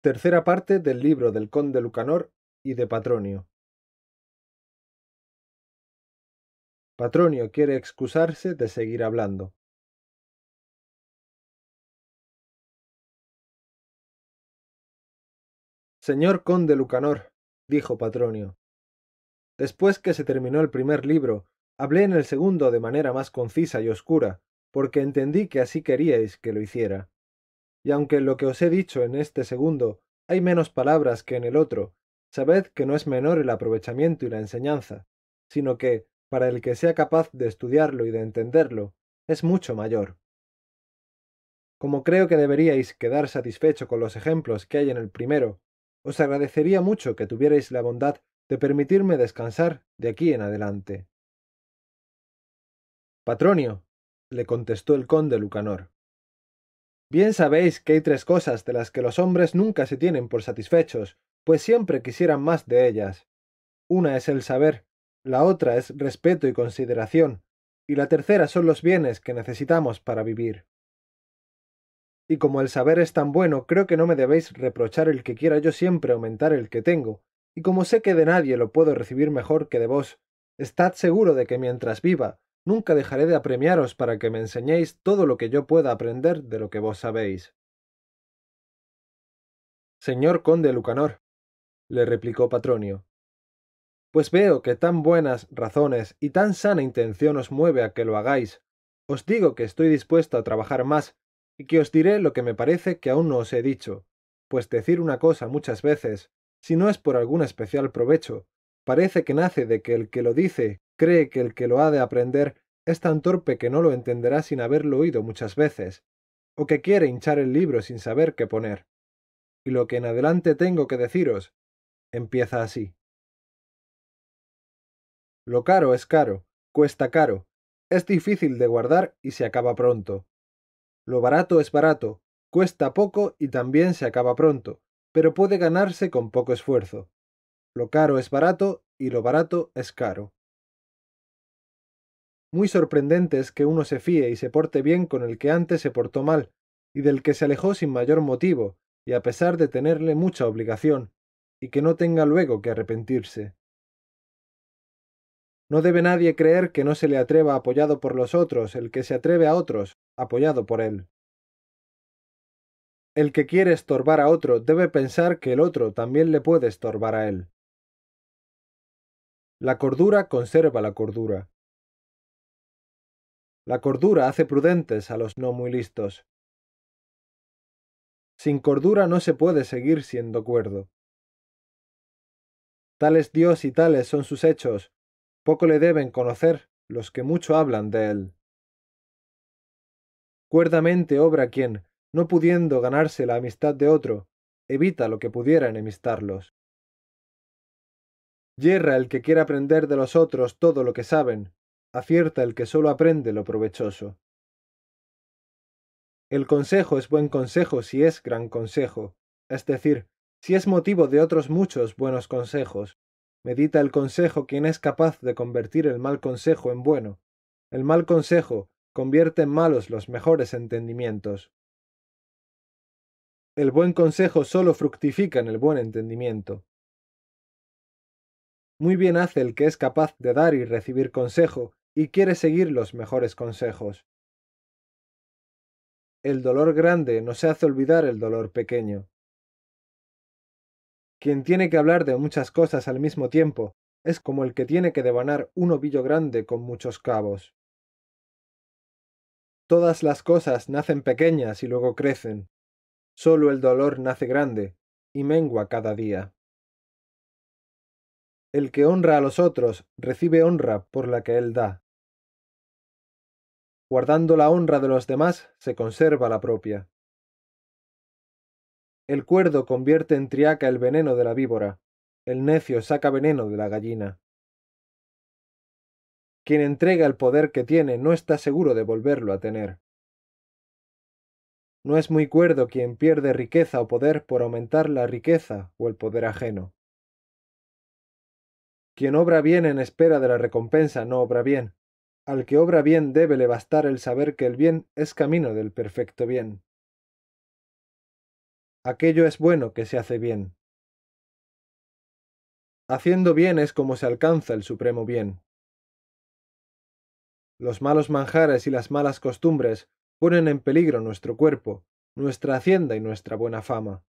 Tercera parte del libro del conde Lucanor y de Patronio. Patronio quiere excusarse de seguir hablando. Señor conde Lucanor, dijo Patronio, después que se terminó el primer libro, hablé en el segundo de manera más concisa y oscura, porque entendí que así queríais que lo hiciera. Y aunque lo que os he dicho en este segundo hay menos palabras que en el otro, sabed que no es menor el aprovechamiento y la enseñanza, sino que, para el que sea capaz de estudiarlo y de entenderlo, es mucho mayor. Como creo que deberíais quedar satisfecho con los ejemplos que hay en el primero, os agradecería mucho que tuvierais la bondad de permitirme descansar de aquí en adelante. Patronio, le contestó el conde Lucanor, Bien sabéis que hay tres cosas de las que los hombres nunca se tienen por satisfechos, pues siempre quisieran más de ellas. Una es el saber, la otra es respeto y consideración, y la tercera son los bienes que necesitamos para vivir. Y como el saber es tan bueno, creo que no me debéis reprochar el que quiera yo siempre aumentar el que tengo, y como sé que de nadie lo puedo recibir mejor que de vos, estad seguro de que mientras viva, Nunca dejaré de apremiaros para que me enseñéis todo lo que yo pueda aprender de lo que vos sabéis. Señor conde Lucanor, le replicó Patronio, pues veo que tan buenas razones y tan sana intención os mueve a que lo hagáis. Os digo que estoy dispuesto a trabajar más y que os diré lo que me parece que aún no os he dicho, pues decir una cosa muchas veces, si no es por algún especial provecho, parece que nace de que el que lo dice cree que el que lo ha de aprender es tan torpe que no lo entenderá sin haberlo oído muchas veces, o que quiere hinchar el libro sin saber qué poner. Y lo que en adelante tengo que deciros empieza así. Lo caro es caro, cuesta caro, es difícil de guardar y se acaba pronto. Lo barato es barato, cuesta poco y también se acaba pronto, pero puede ganarse con poco esfuerzo. Lo caro es barato y lo barato es caro. Muy sorprendente es que uno se fíe y se porte bien con el que antes se portó mal, y del que se alejó sin mayor motivo, y a pesar de tenerle mucha obligación, y que no tenga luego que arrepentirse. No debe nadie creer que no se le atreva apoyado por los otros el que se atreve a otros, apoyado por él. El que quiere estorbar a otro debe pensar que el otro también le puede estorbar a él. La cordura conserva la cordura. La cordura hace prudentes a los no muy listos. Sin cordura no se puede seguir siendo cuerdo. Tal es Dios y tales son sus hechos. Poco le deben conocer los que mucho hablan de él. Cuerdamente obra quien, no pudiendo ganarse la amistad de otro, evita lo que pudiera enemistarlos. Yerra el que quiera aprender de los otros todo lo que saben, acierta el que sólo aprende lo provechoso. El consejo es buen consejo si es gran consejo, es decir, si es motivo de otros muchos buenos consejos. Medita el consejo quien es capaz de convertir el mal consejo en bueno. El mal consejo convierte en malos los mejores entendimientos. El buen consejo sólo fructifica en el buen entendimiento. Muy bien hace el que es capaz de dar y recibir consejo, y quiere seguir los mejores consejos. El dolor grande no se hace olvidar el dolor pequeño. Quien tiene que hablar de muchas cosas al mismo tiempo es como el que tiene que devanar un ovillo grande con muchos cabos. Todas las cosas nacen pequeñas y luego crecen. Solo el dolor nace grande y mengua cada día. El que honra a los otros recibe honra por la que él da. Guardando la honra de los demás se conserva la propia. El cuerdo convierte en triaca el veneno de la víbora, el necio saca veneno de la gallina. Quien entrega el poder que tiene no está seguro de volverlo a tener. No es muy cuerdo quien pierde riqueza o poder por aumentar la riqueza o el poder ajeno. Quien obra bien en espera de la recompensa no obra bien. Al que obra bien debe le bastar el saber que el bien es camino del perfecto bien. Aquello es bueno que se hace bien. Haciendo bien es como se alcanza el supremo bien. Los malos manjares y las malas costumbres ponen en peligro nuestro cuerpo, nuestra hacienda y nuestra buena fama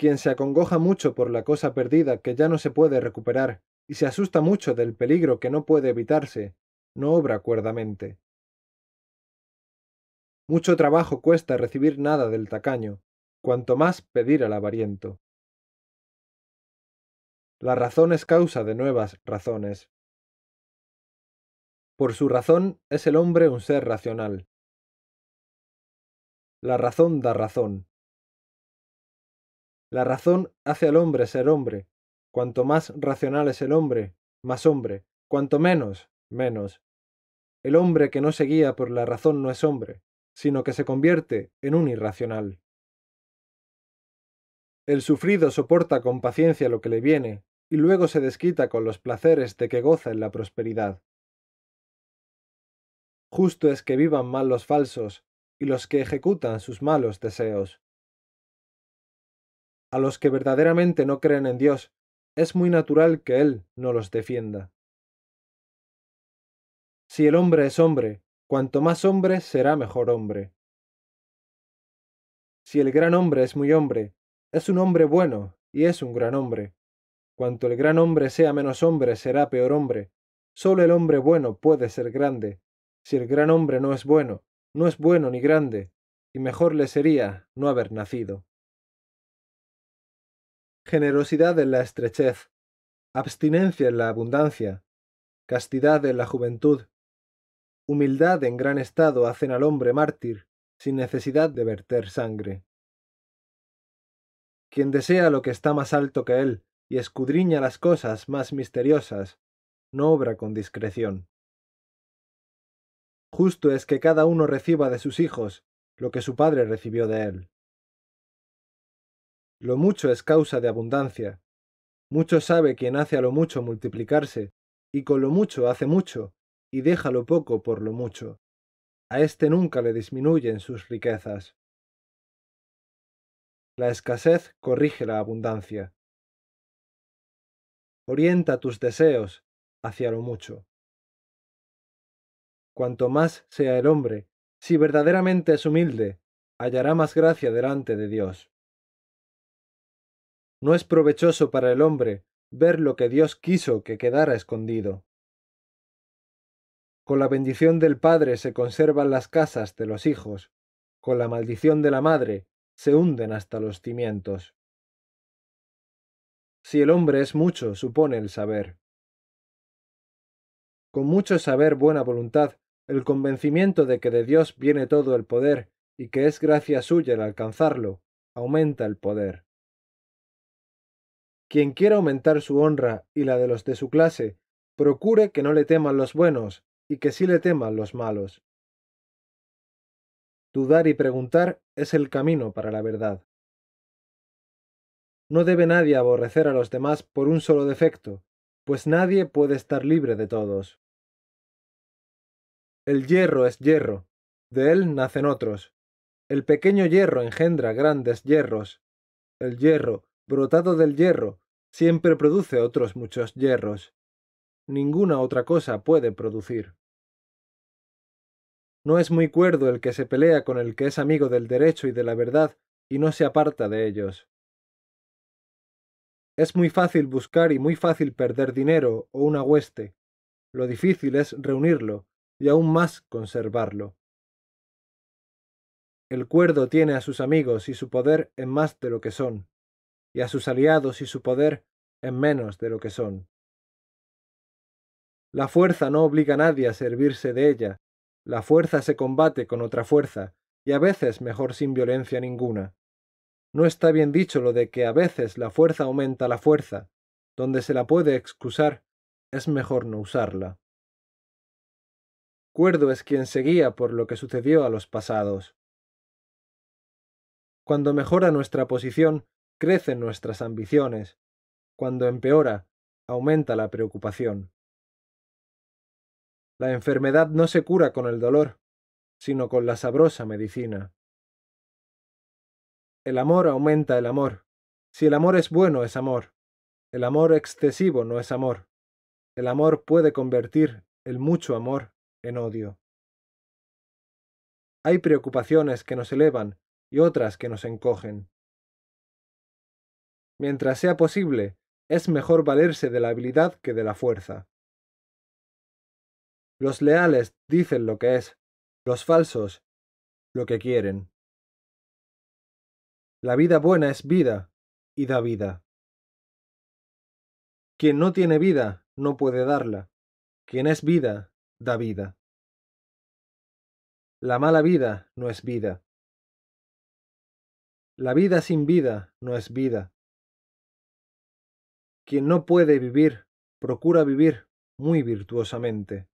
quien se acongoja mucho por la cosa perdida que ya no se puede recuperar, y se asusta mucho del peligro que no puede evitarse, no obra cuerdamente. Mucho trabajo cuesta recibir nada del tacaño, cuanto más pedir al avariento. La razón es causa de nuevas razones. Por su razón es el hombre un ser racional. La razón da razón, la razón hace al hombre ser hombre. Cuanto más racional es el hombre, más hombre. Cuanto menos, menos. El hombre que no se guía por la razón no es hombre, sino que se convierte en un irracional. El sufrido soporta con paciencia lo que le viene, y luego se desquita con los placeres de que goza en la prosperidad. Justo es que vivan mal los falsos, y los que ejecutan sus malos deseos a los que verdaderamente no creen en Dios, es muy natural que Él no los defienda. Si el hombre es hombre, cuanto más hombre será mejor hombre. Si el gran hombre es muy hombre, es un hombre bueno y es un gran hombre. Cuanto el gran hombre sea menos hombre será peor hombre. Solo el hombre bueno puede ser grande. Si el gran hombre no es bueno, no es bueno ni grande, y mejor le sería no haber nacido generosidad en la estrechez, abstinencia en la abundancia, castidad en la juventud, humildad en gran estado hacen al hombre mártir, sin necesidad de verter sangre. Quien desea lo que está más alto que él y escudriña las cosas más misteriosas, no obra con discreción. Justo es que cada uno reciba de sus hijos lo que su padre recibió de él. Lo mucho es causa de abundancia. Mucho sabe quien hace a lo mucho multiplicarse, y con lo mucho hace mucho, y deja lo poco por lo mucho. A éste nunca le disminuyen sus riquezas. La escasez corrige la abundancia. Orienta tus deseos hacia lo mucho. Cuanto más sea el hombre, si verdaderamente es humilde, hallará más gracia delante de Dios. No es provechoso para el hombre ver lo que Dios quiso que quedara escondido. Con la bendición del Padre se conservan las casas de los hijos, con la maldición de la madre se hunden hasta los cimientos. Si el hombre es mucho, supone el saber. Con mucho saber buena voluntad, el convencimiento de que de Dios viene todo el poder y que es gracia suya el alcanzarlo, aumenta el poder. Quien quiera aumentar su honra y la de los de su clase, procure que no le teman los buenos y que sí le teman los malos. Dudar y preguntar es el camino para la verdad. No debe nadie aborrecer a los demás por un solo defecto, pues nadie puede estar libre de todos. El hierro es hierro, de él nacen otros. El pequeño hierro engendra grandes hierros. El hierro, brotado del hierro, siempre produce otros muchos hierros. Ninguna otra cosa puede producir. No es muy cuerdo el que se pelea con el que es amigo del derecho y de la verdad y no se aparta de ellos. Es muy fácil buscar y muy fácil perder dinero o una hueste. Lo difícil es reunirlo y aún más conservarlo. El cuerdo tiene a sus amigos y su poder en más de lo que son y a sus aliados y su poder en menos de lo que son. La fuerza no obliga a nadie a servirse de ella, la fuerza se combate con otra fuerza, y a veces mejor sin violencia ninguna. No está bien dicho lo de que a veces la fuerza aumenta la fuerza, donde se la puede excusar, es mejor no usarla. Cuerdo es quien seguía por lo que sucedió a los pasados. Cuando mejora nuestra posición, crecen nuestras ambiciones, cuando empeora, aumenta la preocupación. La enfermedad no se cura con el dolor, sino con la sabrosa medicina. El amor aumenta el amor. Si el amor es bueno es amor. El amor excesivo no es amor. El amor puede convertir el mucho amor en odio. Hay preocupaciones que nos elevan y otras que nos encogen mientras sea posible, es mejor valerse de la habilidad que de la fuerza. Los leales dicen lo que es, los falsos lo que quieren. La vida buena es vida y da vida. Quien no tiene vida no puede darla. Quien es vida, da vida. La mala vida no es vida. La vida sin vida no es vida. Quien no puede vivir, procura vivir muy virtuosamente.